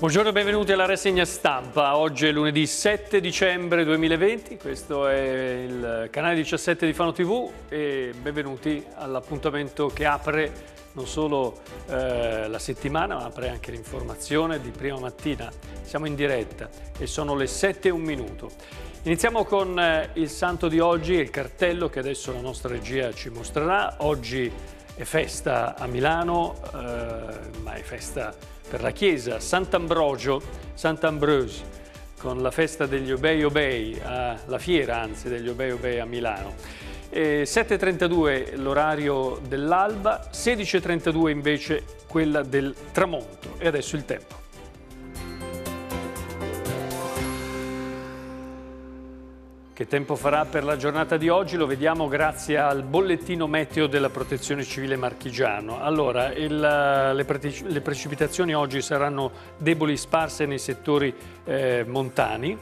Buongiorno e benvenuti alla rassegna stampa. Oggi è lunedì 7 dicembre 2020, questo è il canale 17 di Fano TV e benvenuti all'appuntamento che apre non solo eh, la settimana ma apre anche l'informazione di prima mattina. Siamo in diretta e sono le 7 e un minuto. Iniziamo con eh, il santo di oggi, il cartello che adesso la nostra regia ci mostrerà. Oggi è festa a Milano, eh, ma è festa per la chiesa Sant'Ambrogio, Sant'Ambrose, con la festa degli Obei Obei, la fiera anzi degli Obei Obei a Milano. 7.32 l'orario dell'alba, 16.32 invece quella del tramonto. E adesso il tempo. Che tempo farà per la giornata di oggi? Lo vediamo grazie al bollettino meteo della Protezione Civile Marchigiano. Allora, il, eh, le, le, precipitazioni oggi saranno deboli sparse nei settori eh, montani.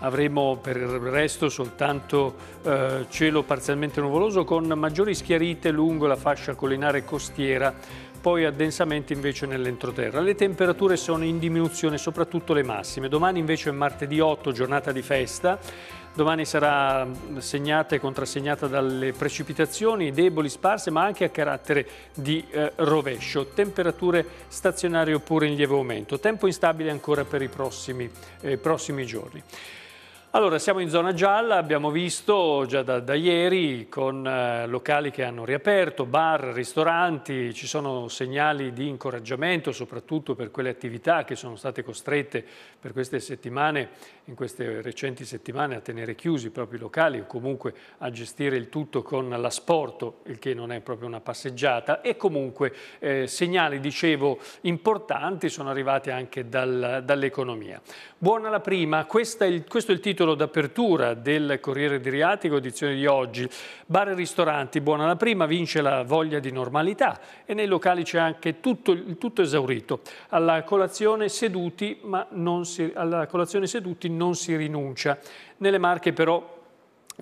Avremo per il resto soltanto eh, cielo parzialmente nuvoloso con maggiori schiarite lungo la fascia collinare costiera poi addensamenti invece nell'entroterra. Le temperature sono in diminuzione, soprattutto le massime. Domani invece è martedì 8, giornata di festa, Domani sarà segnata e contrassegnata dalle precipitazioni deboli, sparse, ma anche a carattere di eh, rovescio. Temperature stazionarie oppure in lieve aumento. Tempo instabile ancora per i prossimi, eh, prossimi giorni. Allora, siamo in zona gialla, abbiamo visto già da, da ieri con eh, locali che hanno riaperto, bar, ristoranti, ci sono segnali di incoraggiamento soprattutto per quelle attività che sono state costrette per queste settimane, in queste recenti settimane a tenere chiusi i propri locali o comunque a gestire il tutto con l'asporto, il che non è proprio una passeggiata e comunque eh, segnali, dicevo, importanti sono arrivati anche dal, dall'economia. Buona la prima, è il, questo è il titolo titolo d'apertura del Corriere Adriatico, edizione di oggi. Bar e ristoranti, buona la prima, vince la voglia di normalità e nei locali c'è anche tutto, tutto esaurito. Alla colazione, seduti, ma non si, alla colazione seduti non si rinuncia. Nelle Marche però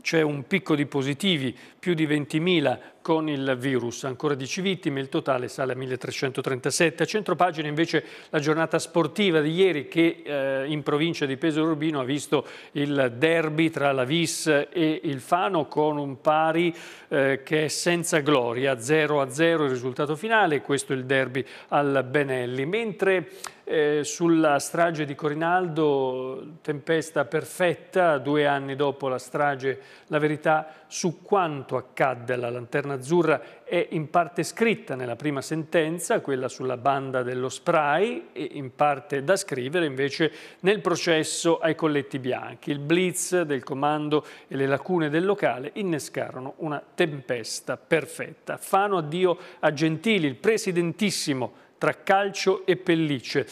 c'è un picco di positivi, più di 20.000 con il virus. Ancora 10 vittime, il totale sale a 1337. A centro pagina invece la giornata sportiva di ieri che eh, in provincia di Pesaro Urbino ha visto il derby tra la Vis e il Fano con un pari eh, che è senza gloria, 0 a 0 il risultato finale, questo è il derby al Benelli. Mentre eh, sulla strage di Corinaldo, tempesta perfetta, due anni dopo la strage, la verità su quanto accadde alla lanterna azzurra è in parte scritta nella prima sentenza, quella sulla banda dello spray, e in parte da scrivere invece nel processo ai colletti bianchi. Il blitz del comando e le lacune del locale innescarono una tempesta perfetta. Fano addio a Gentili, il presidentissimo tra calcio e pellicce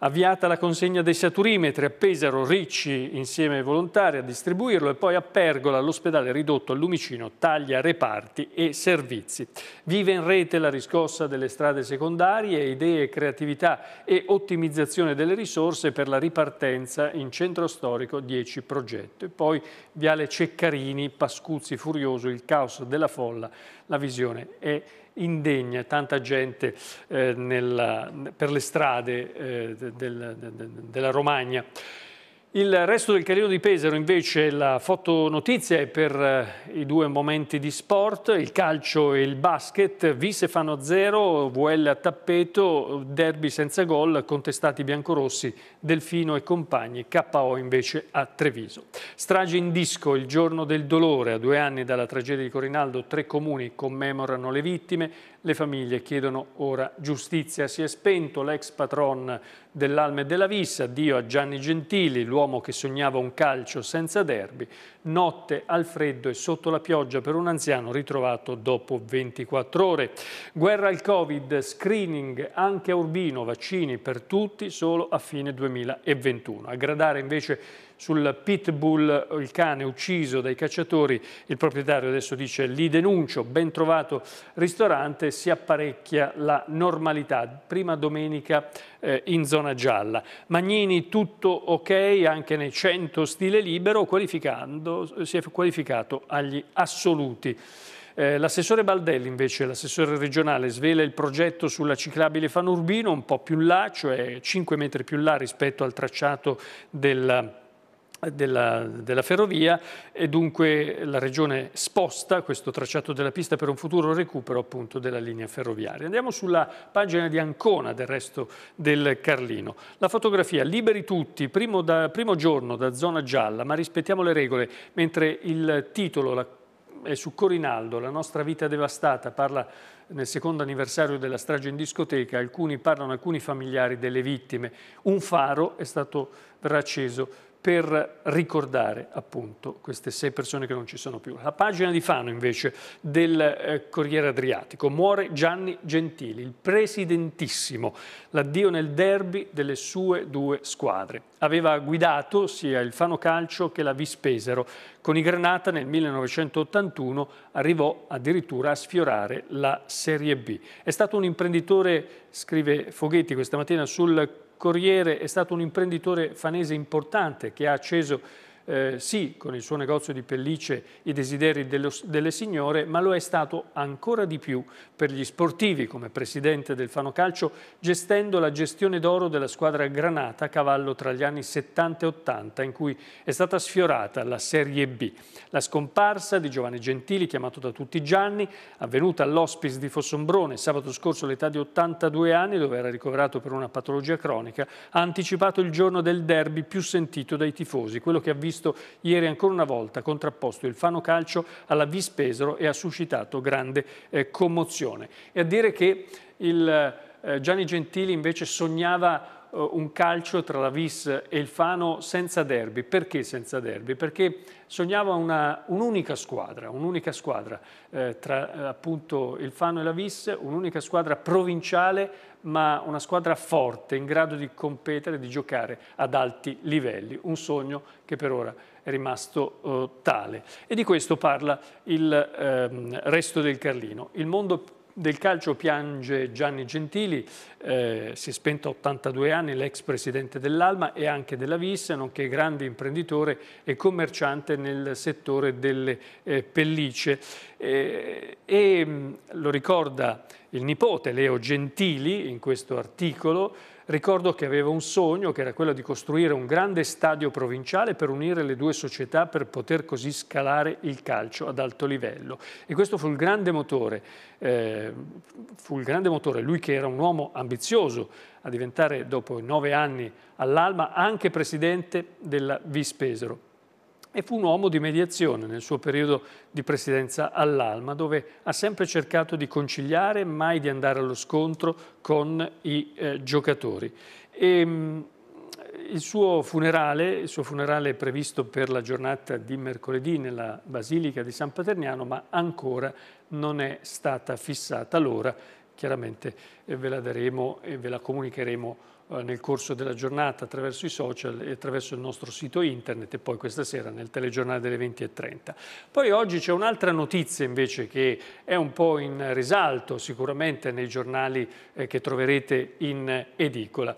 avviata la consegna dei saturimetri a Pesaro, Ricci insieme ai volontari a distribuirlo e poi a Pergola all'ospedale ridotto al Lumicino taglia reparti e servizi. Vive in rete la riscossa delle strade secondarie, idee, creatività e ottimizzazione delle risorse per la ripartenza in centro storico 10 progetto. E poi Viale Ceccarini, Pascuzzi Furioso, il caos della folla, la visione è indegna, tanta gente eh, nella, per le strade eh, del, de, de, della Romagna. Il resto del carino di Pesaro invece la fotonotizia è per eh, i due momenti di sport, il calcio e il basket, Vise fanno zero, VL a tappeto, derby senza gol, contestati biancorossi Delfino e compagni, KO invece a Treviso. Strage in disco il giorno del dolore, a due anni dalla tragedia di Corinaldo, tre comuni commemorano le vittime, le famiglie chiedono ora giustizia. Si è spento l'ex patron dell'Alme e della Vissa, addio a Gianni Gentili, l'uomo che sognava un calcio senza derby, notte al freddo e sotto la pioggia per un anziano ritrovato dopo 24 ore. Guerra al Covid, screening anche a Urbino, vaccini per tutti solo a fine 2020. 2021. A gradare invece sul pitbull, il cane ucciso dai cacciatori, il proprietario adesso dice li denuncio, ben trovato ristorante, si apparecchia la normalità, prima domenica eh, in zona gialla. Magnini tutto ok anche nei 100 stile libero, si è qualificato agli assoluti. Eh, l'assessore Baldelli invece, l'assessore regionale, svela il progetto sulla ciclabile Fanurbino un po' più là, cioè 5 metri più là rispetto al tracciato del della, della, ferrovia e dunque la regione sposta questo tracciato della pista per un futuro recupero appunto della linea ferroviaria. Andiamo sulla pagina di Ancona del resto del Carlino. La fotografia liberi tutti, primo, da, primo giorno da zona gialla ma rispettiamo le regole mentre il titolo, la è su Corinaldo, la nostra vita devastata, parla nel secondo anniversario della strage in discoteca, alcuni parlano, alcuni familiari delle vittime. Un faro è stato racceso per ricordare appunto queste sei persone che non ci sono più. La pagina di Fano invece del eh, Corriere Adriatico. Muore Gianni Gentili, il presidentissimo, l'addio nel derby delle sue due squadre. Aveva guidato sia il Fano Calcio che la Vispesero. Con i Granata nel 1981 arrivò addirittura a sfiorare la Serie B. È stato un imprenditore, scrive Foghetti questa mattina sul Corriere è stato un imprenditore fanese importante che ha acceso eh, sì con il suo negozio di pellicce i desideri dello, delle signore, ma lo è stato ancora di più per gli sportivi come presidente del Fano Calcio, gestendo la gestione d'oro della squadra Granata a cavallo tra gli anni 70 e 80 in cui è stata sfiorata la Serie B. La scomparsa di Giovanni Gentili, chiamato da tutti Gianni, avvenuta all'ospice di Fossombrone sabato scorso all'età di 82 anni, dove era ricoverato per una patologia cronica, ha anticipato il giorno del derby più sentito dai tifosi, quello che ha visto visto ieri ancora una volta contrapposto il Fano Calcio alla Vispesero e ha suscitato grande eh, commozione. E a dire che il, eh, Gianni Gentili invece sognava eh, un calcio tra la Vis e il Fano senza derby. Perché senza derby? Perché sognava un'unica un squadra, un'unica squadra eh, tra eh, appunto il Fano e la Vis, un'unica squadra provinciale ma una squadra forte, in grado di competere, di giocare ad alti livelli. Un sogno che per ora è rimasto eh, tale. E di questo parla il ehm, resto del Carlino. Il mondo del calcio piange Gianni Gentili, eh, si è spento a 82 anni, l'ex presidente dell'Alma e anche della Vis, nonché grande imprenditore e commerciante nel settore delle eh, pellicce. Eh, e mm, lo ricorda il nipote Leo Gentili in questo articolo, ricordo che aveva un sogno che era quello di costruire un grande stadio provinciale per unire le due società per poter così scalare il calcio ad alto livello. E questo fu il grande motore, eh, fu il grande motore, lui che era un uomo ambizioso a diventare dopo nove anni all'Alma anche presidente della Vispesero e fu un uomo di mediazione nel suo periodo di presidenza all'Alma, dove ha sempre cercato di conciliare, mai di andare allo scontro con i eh, giocatori. E, ehm, il suo, funerale, il suo funerale è previsto per la giornata di mercoledì nella Basilica di San Paterniano, ma ancora non è stata fissata l'ora. Chiaramente eh, ve la daremo e ve la comunicheremo eh, nel corso della giornata attraverso i social e attraverso il nostro sito internet e poi questa sera nel telegiornale delle 20.30. Poi oggi c'è un'altra notizia invece che è un po' in risalto sicuramente nei giornali eh, che troverete in edicola.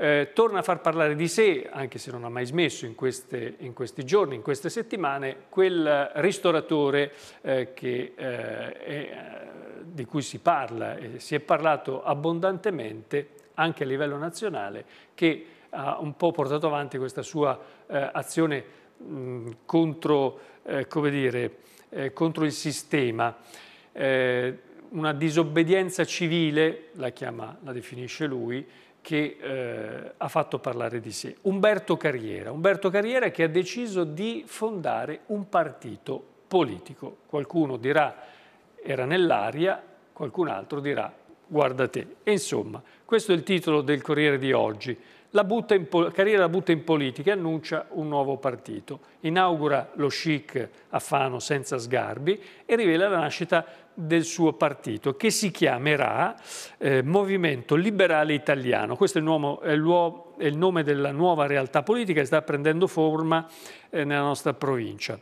Eh, torna a far parlare di sé, anche se non ha mai smesso in, queste, in questi giorni, in queste settimane, quel ristoratore eh, che, eh, è, eh, di cui si parla e si è parlato abbondantemente anche a livello nazionale che ha un po' portato avanti questa sua eh, azione mh, contro, eh, dire, eh, contro, il sistema. Eh, una disobbedienza civile, la, chiama, la definisce lui, che eh, ha fatto parlare di sé, Umberto Carriera. Umberto Carriera che ha deciso di fondare un partito politico. Qualcuno dirà era nell'aria, qualcun altro dirà guarda te. E insomma, questo è il titolo del Corriere di oggi. La butta in, Carriera la butta in politica e annuncia un nuovo partito. Inaugura lo chic a Fano senza sgarbi e rivela la nascita del suo partito che si chiamerà eh, Movimento Liberale Italiano. Questo è, nuovo, è, è il, nome della nuova realtà politica che sta prendendo forma eh, nella nostra provincia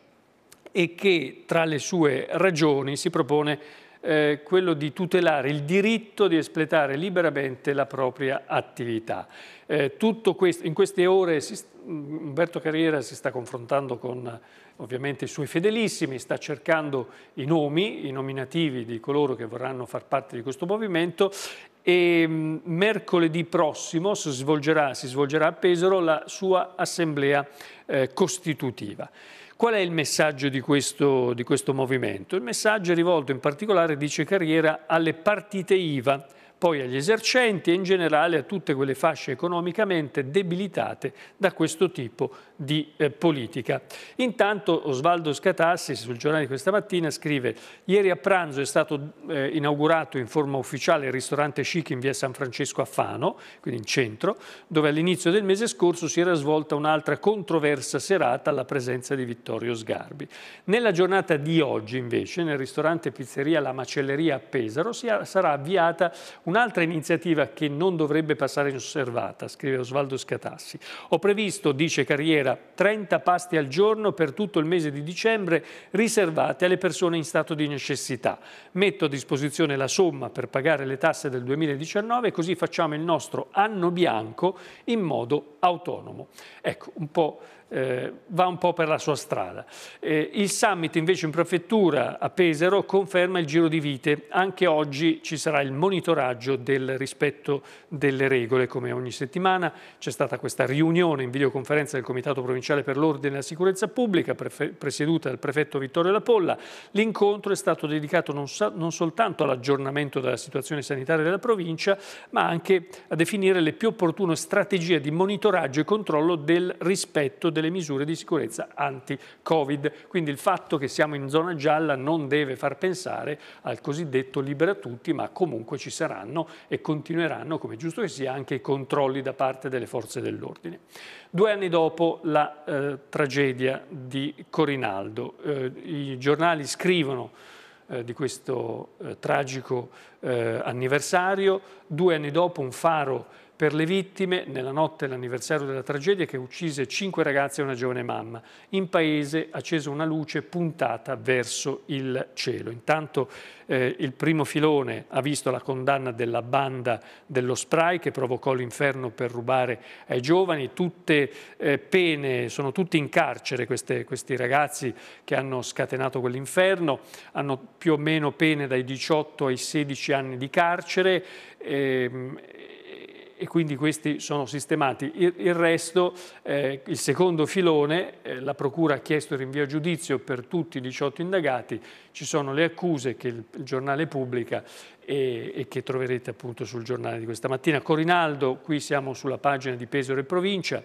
e che tra le sue ragioni si propone eh, quello di tutelare il diritto di espletare liberamente la propria attività. Eh, questo, in queste ore si, Umberto Carriera si sta confrontando con ovviamente i suoi fedelissimi, sta cercando i nomi, i nominativi di coloro che vorranno far parte di questo movimento e mm, mercoledì prossimo si svolgerà, si svolgerà a Pesaro la sua assemblea eh, costitutiva. Qual è il messaggio di questo, di questo movimento? Il messaggio è rivolto in particolare, dice Carriera, alle partite IVA, poi agli esercenti e in generale a tutte quelle fasce economicamente debilitate da questo tipo di eh, politica. Intanto Osvaldo Scatassi sul giornale di questa mattina scrive ieri a pranzo è stato eh, inaugurato in forma ufficiale il ristorante Chic in via San Francesco a Fano, quindi in centro, dove all'inizio del mese scorso si era svolta un'altra controversa serata alla presenza di Vittorio Sgarbi. Nella giornata di oggi invece nel ristorante pizzeria La Macelleria a Pesaro sarà avviata Un'altra iniziativa che non dovrebbe passare inosservata, scrive Osvaldo Scatassi. Ho previsto, dice Carriera, 30 pasti al giorno per tutto il mese di dicembre riservati alle persone in stato di necessità. Metto a disposizione la somma per pagare le tasse del 2019 e così facciamo il nostro anno bianco in modo autonomo. Ecco, un po' eh, va un po' per la sua strada. Eh, il summit invece in prefettura a Pesaro conferma il giro di vite, anche oggi ci sarà il monitoraggio del rispetto delle regole come ogni settimana, c'è stata questa riunione in videoconferenza del Comitato Provinciale per l'Ordine e la Sicurezza Pubblica presieduta dal prefetto Vittorio Lapolla, l'incontro è stato dedicato non, non soltanto all'aggiornamento della situazione sanitaria della provincia ma anche a definire le più opportune strategie di monitoraggio e controllo del rispetto delle misure di sicurezza anti-Covid. Quindi il fatto che siamo in zona gialla non deve far pensare al cosiddetto libera tutti, ma comunque ci saranno e continueranno, come giusto che sia, anche i controlli da parte delle forze dell'ordine. Due anni dopo la eh, tragedia di Corinaldo, eh, i giornali scrivono eh, di questo eh, tragico eh, anniversario, due anni dopo un faro per le vittime nella notte dell'anniversario della tragedia che uccise cinque ragazze e una giovane mamma. In paese accesa una luce puntata verso il cielo. Intanto eh, il primo filone ha visto la condanna della banda dello spray che provocò l'inferno per rubare ai giovani. Tutte eh, pene, sono tutti in carcere queste, questi ragazzi che hanno scatenato quell'inferno. Hanno più o meno pene dai 18 ai 16 anni di carcere. Ehm, e quindi questi sono sistemati. Il, il resto, eh, il secondo filone, eh, la Procura ha chiesto il rinvio a giudizio per tutti i 18 indagati, ci sono le accuse che il, il giornale pubblica e, e, che troverete appunto sul giornale di questa mattina. Corinaldo, qui siamo sulla pagina di Pesaro e Provincia,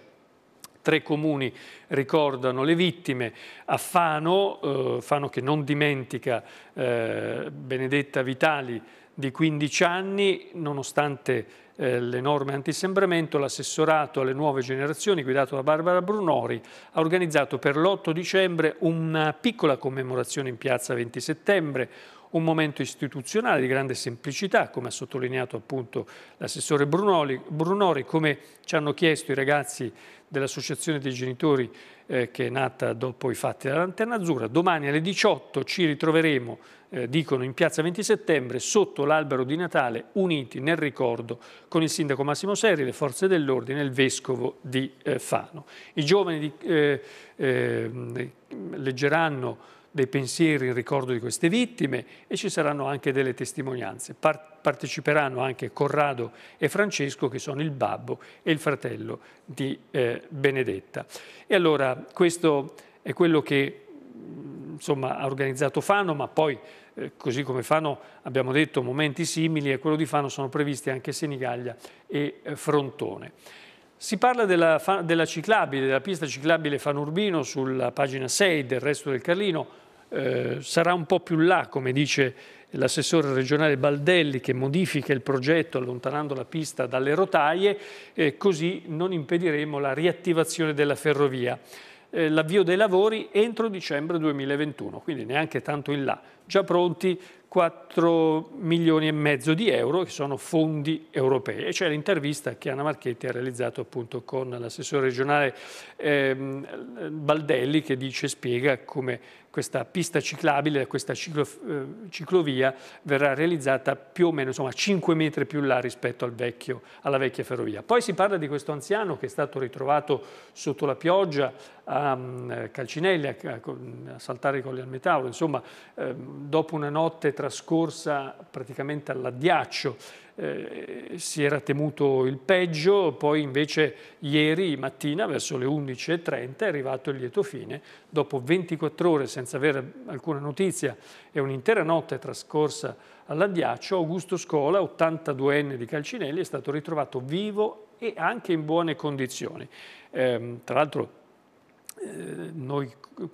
Tre comuni ricordano le vittime, a Fano, eh, Fano che non dimentica eh, Benedetta Vitali di 15 anni, nonostante eh, l'enorme antisembramento, l'assessorato alle nuove generazioni, guidato da Barbara Brunori, ha organizzato per l'8 dicembre una piccola commemorazione in piazza 20 settembre, un momento istituzionale di grande semplicità, come ha sottolineato appunto l'assessore Brunori, come ci hanno chiesto i ragazzi dell'Associazione dei Genitori eh, che è nata dopo i fatti della Lanterna Azzurra. Domani alle 18 ci ritroveremo, eh, dicono, in piazza 20 settembre, sotto l'albero di Natale, uniti nel ricordo con il sindaco Massimo Serri, le forze dell'ordine e il vescovo di eh, Fano. I giovani di, eh, ehm, leggeranno dei pensieri in ricordo di queste vittime e ci saranno anche delle testimonianze. parteciperanno anche Corrado e Francesco che sono il babbo e il fratello di eh, Benedetta. E allora questo è quello che mm, insomma, ha organizzato Fano, ma poi eh, così come Fano abbiamo detto momenti simili a quello di Fano sono previsti anche Senigallia e eh, Frontone. Si parla della, della, ciclabile, della pista ciclabile Fanurbino sulla pagina 6 del resto del Carlino, eh, sarà un po' più là, come dice l'assessore regionale Baldelli che modifica il progetto allontanando la pista dalle rotaie, eh, così non impediremo la riattivazione della ferrovia. Eh, L'avvio dei lavori entro dicembre 2021, quindi neanche tanto in là. Già pronti 4 milioni e mezzo di euro che sono fondi europei e c'è l'intervista che Anna Marchetti ha realizzato appunto con l'assessore regionale ehm, Baldelli che dice e spiega come questa pista ciclabile, questa ciclo, eh, ciclovia verrà realizzata più o meno insomma, 5 metri più là rispetto al vecchio, alla vecchia ferrovia. Poi si parla di questo anziano che è stato ritrovato sotto la pioggia a um, Calcinelli, a, a, a saltare con le al metauro, insomma eh, dopo una notte tra trascorsa praticamente all'addiaccio. Eh, si era temuto il peggio, poi invece ieri mattina verso le 11.30 è arrivato il lieto fine. Dopo 24 ore senza avere alcuna notizia e un'intera notte trascorsa all'addiaccio, Augusto Scola, 82enne di Calcinelli, è stato ritrovato vivo e anche in buone condizioni. Eh, tra l'altro eh, noi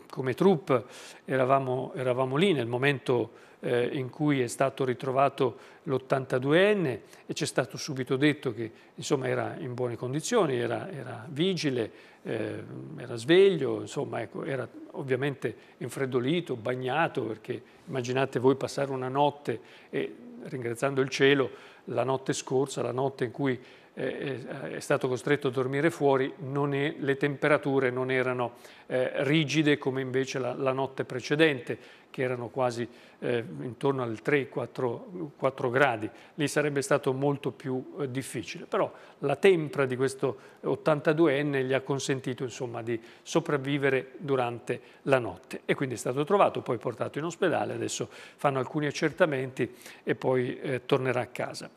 come troupe eravamo, eravamo, lì nel momento eh, in cui è stato ritrovato l'82enne e ci è stato subito detto che insomma, era in buone condizioni, era, era vigile, eh, era sveglio, insomma, ecco, era ovviamente infreddolito, bagnato, perché immaginate voi passare una notte e ringraziando il cielo, la notte scorsa, la notte in cui eh, eh, è stato costretto a dormire fuori, è, le temperature non erano eh, rigide come invece la, la notte precedente che erano quasi eh, intorno al 3-4 gradi, lì sarebbe stato molto più eh, difficile. Però la tempra di questo 82enne gli ha consentito insomma, di sopravvivere durante la notte e quindi è stato trovato, poi portato in ospedale, adesso fanno alcuni accertamenti e poi eh, tornerà a casa.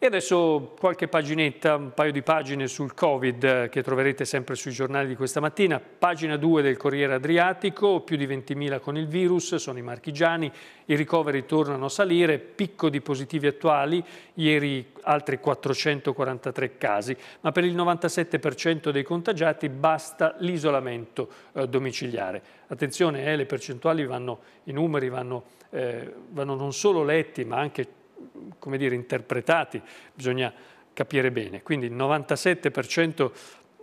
E adesso qualche paginetta, un paio di pagine sul Covid eh, che troverete sempre sui giornali di questa mattina. Pagina 2 del Corriere Adriatico, più di 20.000 con il virus, sono i marchigiani, i ricoveri tornano a salire, picco di positivi attuali, ieri altri 443 casi, ma per il 97% dei contagiati basta l'isolamento eh, domiciliare. Attenzione, eh, le percentuali vanno, i numeri vanno, eh, vanno non solo letti ma anche come dire, interpretati, bisogna capire bene. Quindi il 97%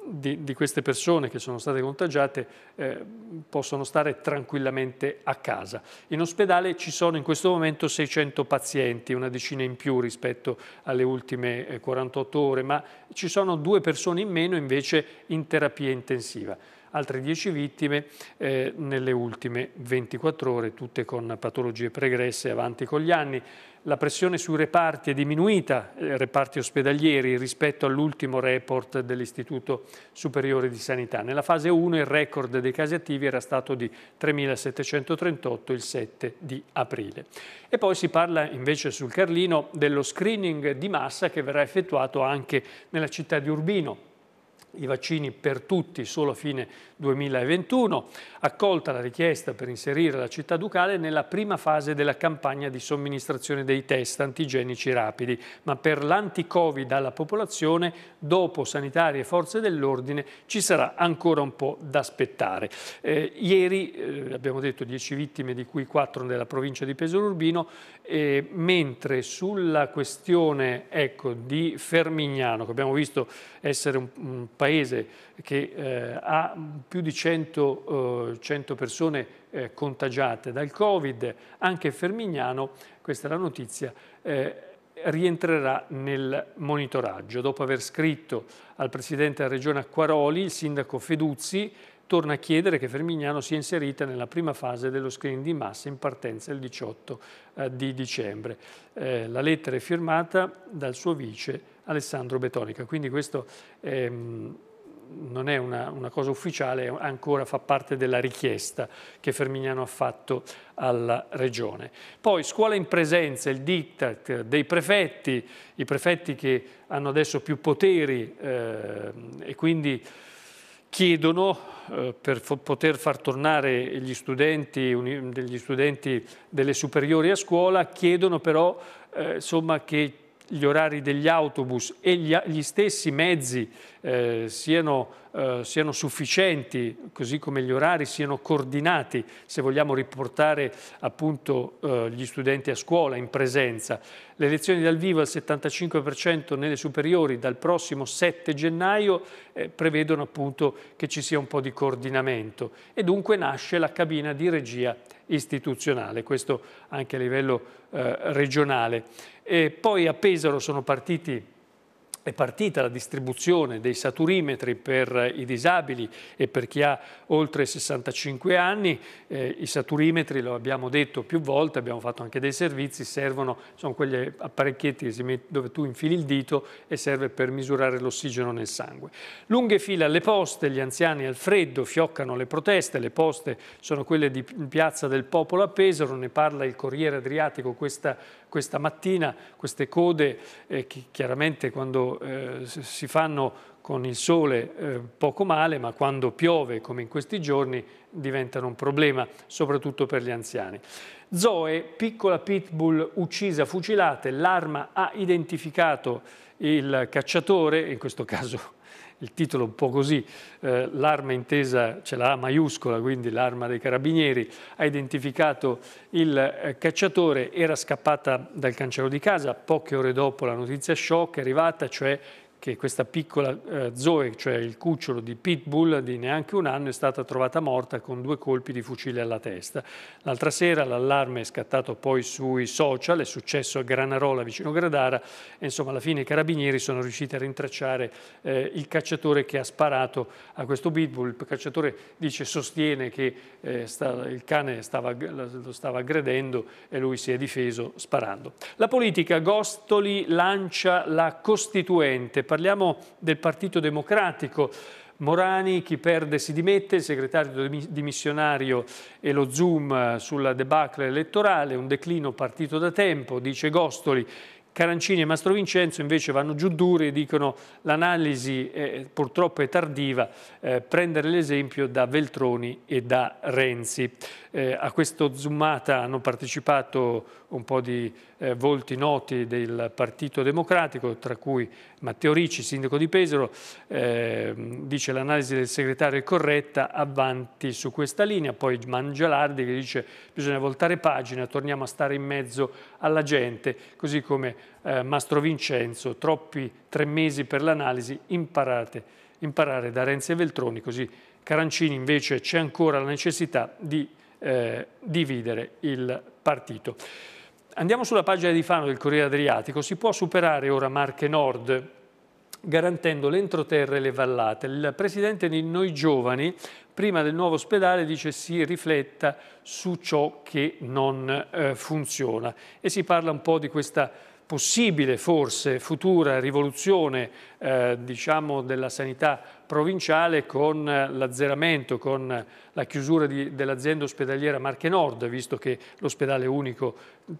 di, di, queste persone che sono state contagiate eh, possono stare tranquillamente a casa. In ospedale ci sono in questo momento 600 pazienti, una decina in più rispetto alle ultime 48 eh, ore, ma ci sono due persone in meno invece in terapia intensiva altre 10 vittime eh, nelle ultime 24 ore, tutte con patologie pregresse avanti con gli anni. La pressione sui reparti è diminuita, eh, reparti ospedalieri, rispetto all'ultimo report dell'Istituto Superiore di Sanità. Nella fase 1 il record dei casi attivi era stato di 3.738 il 7 di aprile. E poi si parla invece sul Carlino dello screening di massa che verrà effettuato anche nella città di Urbino, i vaccini per tutti solo a fine 2021, accolta la richiesta per inserire la città ducale nella prima fase della campagna di somministrazione dei test antigenici rapidi, ma per l'anticovid alla popolazione, dopo sanitarie e forze dell'ordine, ci sarà ancora un po' da aspettare. Eh, ieri, eh, abbiamo detto, 10 vittime, di cui 4 nella provincia di Pesaro Urbino, eh, mentre sulla questione ecco, di Fermignano, che abbiamo visto essere un, un paese paese che eh, ha più di 100, eh, 100 persone eh, contagiate dal Covid, anche Fermignano, questa è la notizia, eh, rientrerà nel monitoraggio. Dopo aver scritto al Presidente della Regione Acquaroli, il Sindaco Feduzzi torna a chiedere che Fermignano sia inserita nella prima fase dello screening di massa in partenza il 18 eh, di dicembre. Eh, la lettera è firmata dal suo vice Alessandro Betonica. Quindi questo ehm, non è una, una, cosa ufficiale, ancora fa parte della richiesta che Fermignano ha fatto alla Regione. Poi scuola in presenza, il diktat dei prefetti, i prefetti che hanno adesso più poteri eh, e quindi chiedono eh, per poter far tornare gli studenti, degli studenti delle superiori a scuola, chiedono però eh, insomma, che gli orari degli autobus e gli, gli stessi mezzi eh, siano, eh, siano, sufficienti, così come gli orari siano coordinati, se vogliamo riportare appunto eh, gli studenti a scuola in presenza. Le lezioni dal vivo al 75% nelle superiori dal prossimo 7 gennaio eh, prevedono appunto che ci sia un po' di coordinamento e dunque nasce la cabina di regia istituzionale, questo anche a livello eh, regionale. E poi a Pesaro sono partiti è partita la distribuzione dei saturimetri per eh, i disabili e per chi ha oltre 65 anni. Eh, I saturimetri, lo abbiamo detto più volte, abbiamo fatto anche dei servizi, servono, sono quegli apparecchietti dove tu infili il dito e serve per misurare l'ossigeno nel sangue. Lunghe file alle poste, gli anziani al freddo fioccano le proteste, le poste sono quelle di Piazza del Popolo a Pesaro, ne parla il Corriere Adriatico questa questa mattina, queste code eh, che chiaramente quando eh, si fanno con il sole eh, poco male, ma quando piove come in questi giorni diventano un problema, soprattutto per gli anziani. Zoe, piccola pitbull uccisa, fucilate, l'arma ha identificato il cacciatore, in questo caso il titolo un po' così, eh, l'arma intesa, c'è la A maiuscola, quindi l'arma dei carabinieri, ha identificato il eh, cacciatore, era scappata dal cancello di casa, poche ore dopo la notizia shock è arrivata, cioè che questa piccola eh, Zoe, cioè il cucciolo di Pitbull di neanche un anno, è stata trovata morta con due colpi di fucile alla testa. L'altra sera l'allarme è scattato poi sui social, è successo a Granarola vicino Gradara e insomma alla fine i carabinieri sono riusciti a rintracciare eh, il cacciatore che ha sparato a questo Pitbull. Il cacciatore dice, sostiene che eh, sta, il cane stava, lo stava aggredendo e lui si è difeso sparando. La politica, Gostoli lancia la Costituente, Parliamo del Partito Democratico. Morani, chi perde si dimette, il segretario dimissionario e lo zoom eh, sulla debacle elettorale, un declino partito da tempo, dice Gostoli. Carancini e Mastro Vincenzo invece vanno giù duri e dicono l'analisi purtroppo è tardiva, eh, prendere l'esempio da Veltroni e da Renzi. Eh, a questo zoomata hanno partecipato un po' di eh, volti noti del Partito Democratico, tra cui Matteo Ricci, sindaco di Pesaro, eh, dice l'analisi del segretario è corretta, avanti su questa linea, poi Mangialardi che dice bisogna voltare pagina, torniamo a stare in mezzo alla gente, così come eh, Mastro Vincenzo, troppi tre mesi per l'analisi, imparate, imparare da Renzi e Veltroni, così Carancini invece c'è ancora la necessità di eh, dividere il partito. Andiamo sulla pagina di Fano del Corriere Adriatico, si può superare ora Marche Nord garantendo l'entroterra e le vallate. Il presidente di Noi Giovani, prima del nuovo ospedale, dice si rifletta su ciò che non eh, funziona e si parla un po' di questa possibile forse futura rivoluzione eh, diciamo della sanità provinciale con l'azzeramento, con la chiusura dell'azienda ospedaliera Marche Nord, visto che l'ospedale unico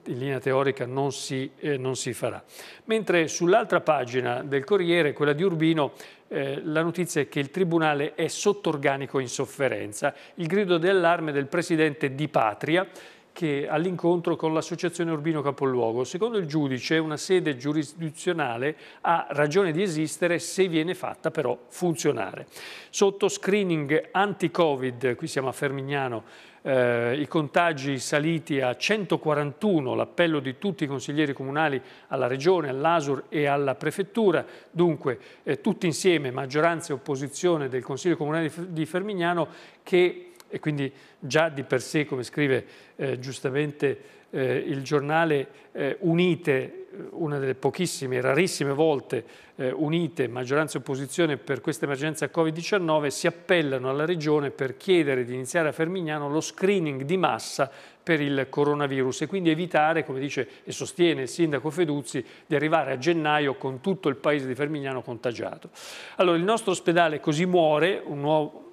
in linea teorica non si, eh, non si farà. Mentre sull'altra pagina del Corriere, quella di Urbino, eh, la notizia è che il Tribunale è sotto organico in sofferenza. Il grido d'allarme del Presidente di Patria, che all'incontro con l'associazione Urbino Capoluogo. Secondo il giudice una sede giurisdizionale ha ragione di esistere se viene fatta però funzionare. Sotto screening anti-Covid, qui siamo a Fermignano, eh, i contagi saliti a 141, l'appello di tutti i consiglieri comunali alla Regione, all'Asur e alla Prefettura, dunque eh, tutti insieme, maggioranza e opposizione del Consiglio Comunale di Fermignano, che e quindi già di per sé, come scrive eh, giustamente eh, il giornale, eh, unite, eh, una delle pochissime, rarissime volte eh, unite maggioranza e opposizione per questa emergenza Covid-19, si appellano alla Regione per chiedere di iniziare a Fermignano lo screening di massa per il coronavirus e quindi evitare, come dice e sostiene il sindaco Feduzzi, di arrivare a gennaio con tutto il paese di Fermignano contagiato. Allora, il nostro ospedale così muore, un nuovo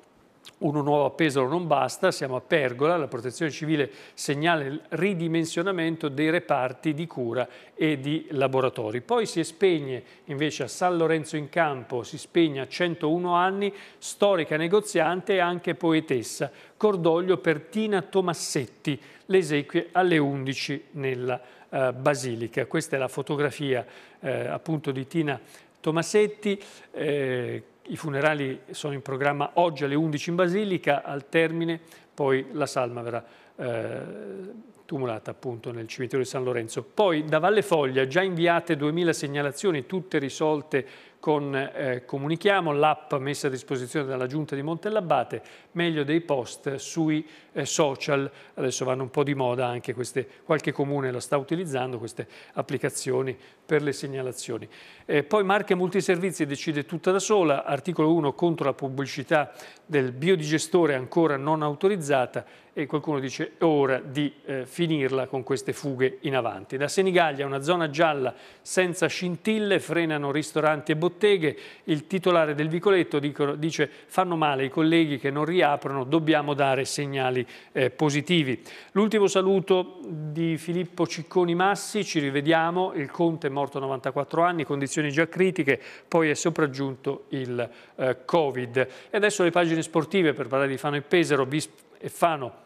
uno nuovo a Pesaro non basta, siamo a Pergola, la protezione civile segnala il ridimensionamento dei reparti di cura e di laboratori. Poi si spegne invece a San Lorenzo in Campo, si spegne a 101 anni, storica negoziante e anche poetessa. Cordoglio per Tina Tomassetti, le esequie alle 11 nella eh, Basilica. Questa è la fotografia eh, appunto di Tina Tomasetti. Eh, I funerali sono in programma oggi alle 11 in Basilica, al termine poi la salma verrà eh, tumulata appunto nel cimitero di San Lorenzo. Poi da Valle Foglia già inviate 2000 segnalazioni, tutte risolte con eh, Comunichiamo, l'app messa a disposizione dalla Giunta di Montellabate, meglio dei post sui eh, social, adesso vanno un po' di moda anche queste, qualche comune la sta utilizzando, queste applicazioni per le segnalazioni. Eh, poi Marche Multiservizi decide tutta da sola, articolo 1 contro la pubblicità del biodigestore ancora non autorizzata e qualcuno dice è ora di eh, finirla con queste fughe in avanti. Da Senigallia, una zona gialla senza scintille, frenano ristoranti e botteghe, il titolare del vicoletto dicono, dice fanno male i colleghi che non riaprono, dobbiamo dare segnali segnali eh, positivi. L'ultimo saluto di Filippo Cicconi Massi, ci rivediamo, il Conte è morto a 94 anni, condizioni già critiche, poi è sopraggiunto il eh, Covid. E adesso le pagine sportive per parlare di Fano e Pesaro, Bis e Fano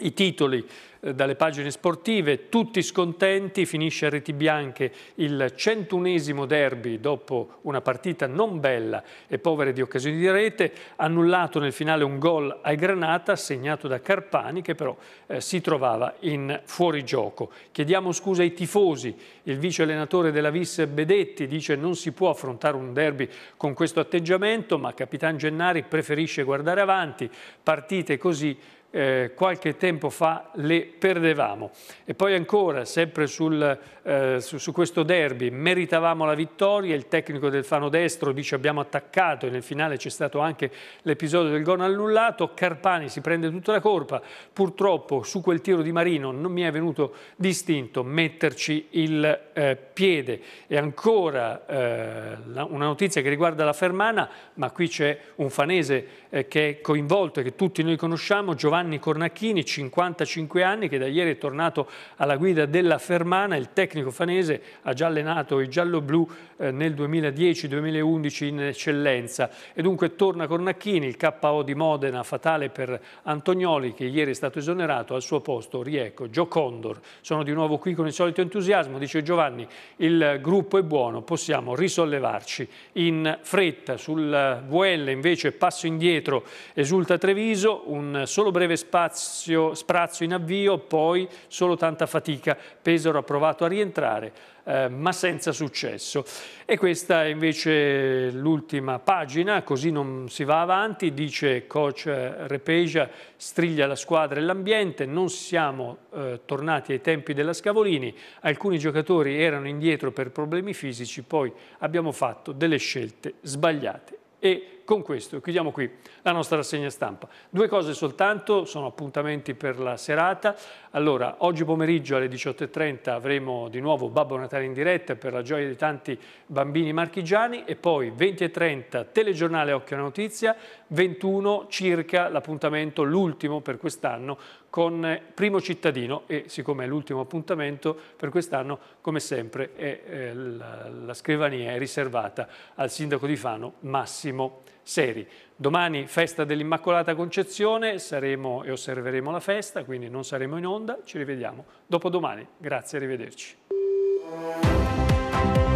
i titoli eh, dalle pagine sportive, tutti scontenti, finisce a reti bianche il centunesimo derby dopo una partita non bella e povera di occasioni di rete, annullato nel finale un gol ai Granata segnato da Carpani che però eh, si trovava in fuorigioco. Chiediamo scusa ai tifosi, il vice allenatore della Vis Bedetti dice non si può affrontare un derby con questo atteggiamento ma Capitan Gennari preferisce guardare avanti, partite così eh, qualche tempo fa le perdevamo. E poi ancora, sempre sul, eh, su, su, questo derby, meritavamo la vittoria, il tecnico del Fano Destro dice abbiamo attaccato e nel finale c'è stato anche l'episodio del gol annullato, Carpani si prende tutta la colpa, purtroppo su quel tiro di Marino non mi è venuto distinto metterci il eh, piede. E ancora eh, la, una notizia che riguarda la Fermana, ma qui c'è un fanese eh, che è coinvolto e che tutti noi conosciamo, Giovanni Giovanni Cornacchini, 55 anni, che da ieri è tornato alla guida della Fermana. Il tecnico fanese ha già allenato i giallo-blu eh, nel 2010-2011 in eccellenza. E dunque torna Cornacchini, il KO di Modena, fatale per Antonioli, che ieri è stato esonerato, al suo posto Rieco, Gio Condor. Sono di nuovo qui con il solito entusiasmo, dice Giovanni, il gruppo è buono, possiamo risollevarci in fretta. Sul VL invece passo indietro, esulta Treviso, un solo breve breve spazio, sprazzo in avvio, poi solo tanta fatica. Pesaro ha provato a rientrare, eh, ma senza successo. E questa è invece l'ultima pagina, così non si va avanti, dice coach Repeja, striglia la squadra e l'ambiente, non siamo eh, tornati ai tempi della Scavolini, alcuni giocatori erano indietro per problemi fisici, poi abbiamo fatto delle scelte sbagliate. E con questo chiudiamo qui la nostra rassegna stampa. Due cose soltanto, sono appuntamenti per la serata. Allora, oggi pomeriggio alle 18.30 avremo di nuovo Babbo Natale in diretta per la gioia di tanti bambini marchigiani e poi 20.30 telegiornale Occhio alla Notizia, 21 circa l'appuntamento, l'ultimo per quest'anno, con eh, Primo Cittadino e siccome è l'ultimo appuntamento per quest'anno, come sempre è, eh, la, la, scrivania è riservata al sindaco di Fano Massimo Seri. Domani festa dell'Immacolata Concezione, saremo e osserveremo la festa, quindi non saremo in onda, ci rivediamo dopodomani. Grazie, arrivederci.